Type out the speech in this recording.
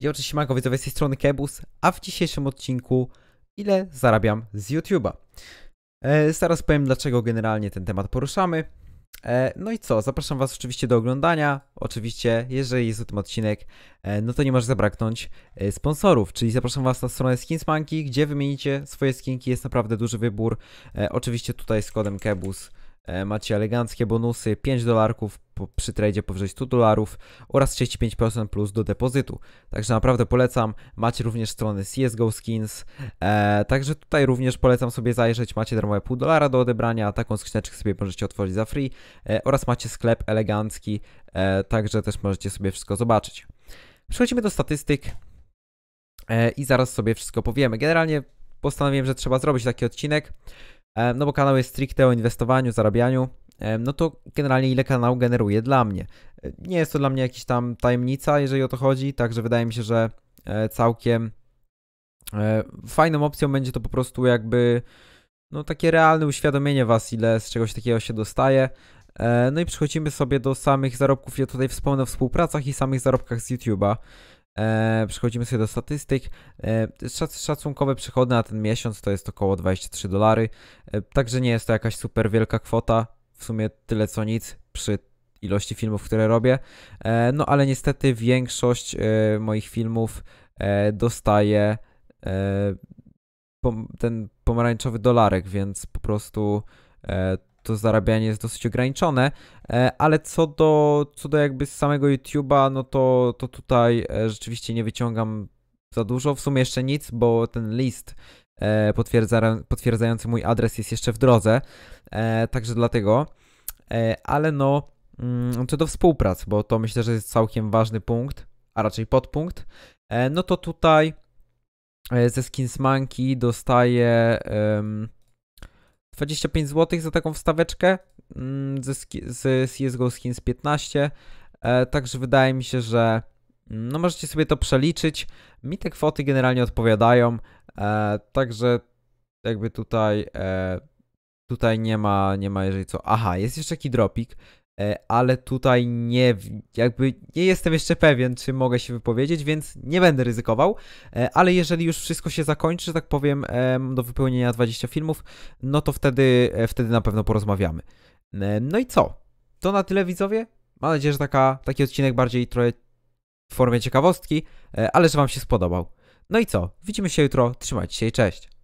Ja oczywiście Manko, widzowie z tej strony Kebus, a w dzisiejszym odcinku ile zarabiam z YouTube'a. E, zaraz powiem dlaczego generalnie ten temat poruszamy. E, no i co, zapraszam Was oczywiście do oglądania. Oczywiście, jeżeli jest o tym odcinek, e, no to nie może zabraknąć e, sponsorów, czyli zapraszam Was na stronę Skinsmanki, gdzie wymienicie swoje skinki, jest naprawdę duży wybór. E, oczywiście tutaj z kodem Kebus E, macie eleganckie bonusy 5 dolarków przy tradzie powyżej 100 dolarów oraz 35% plus do depozytu. Także naprawdę polecam. Macie również strony CSGO Skins. E, także tutaj również polecam sobie zajrzeć. Macie darmowe pół dolara do odebrania. Taką skrzyneczkę sobie możecie otworzyć za free. E, oraz macie sklep elegancki. także też możecie sobie wszystko zobaczyć. Przechodzimy do statystyk. I zaraz sobie wszystko powiemy. Generalnie postanowiłem, że trzeba zrobić taki odcinek. E, no bo kanał jest stricte o inwestowaniu, zarabianiu, e, no to generalnie ile kanał generuje dla mnie. E, nie jest to dla mnie jakaś tam tajemnica, jeżeli o to chodzi, także wydaje mi się, że całkiem fajną opcją będzie to po prostu jakby no takie realne uświadomienie was, ile z czegoś takiego się dostaje. No i przechodzimy sobie do samych zarobków. Ja tutaj wspomnę o współpracach i samych zarobkach z YouTube'a. E, przechodzimy sobie do statystyk. E, szacunkowe przychody na ten miesiąc to jest około 23 dolary. E, także nie jest to jakaś super wielka kwota. W sumie tyle co nic przy ilości filmów, które robię. E, no ale niestety większość e, moich filmów e, dostaje e, pom ten pomarańczowy dolarek, więc po prostu e, to zarabianie jest dosyć ograniczone, e, ale co do, co do jakby samego YouTube'a, no to, to tutaj e, rzeczywiście nie wyciągam za dużo, w sumie jeszcze nic, bo ten list e, potwierdza, potwierdzający mój adres jest jeszcze w drodze, także dlatego, ale no, mm, co do współprac, bo to myślę, że jest całkiem ważny punkt, a raczej podpunkt, no to tutaj ze Skinsmanki dostaję... Um, 25 zł za taką wstaweczkę mm, z, CSGO Skins 15. E, także wydaje mi się, że mm, no możecie sobie to przeliczyć. Mi te kwoty generalnie odpowiadają. E, także jakby tutaj e, tutaj nie ma, nie ma jeżeli co. Aha, jest jeszcze jakiś dropik. E, ale tutaj nie, jakby nie jestem jeszcze pewien, czy mogę się wypowiedzieć, więc nie będę ryzykował, e, ale jeżeli już wszystko się zakończy, że tak powiem, do wypełnienia 20 filmów, no to wtedy, e, wtedy na pewno porozmawiamy. No i co? To na tyle widzowie. Mam nadzieję, że taka, taki odcinek bardziej trochę w formie ciekawostki, ale że Wam się spodobał. No i co? Widzimy się jutro. Trzymajcie się i cześć.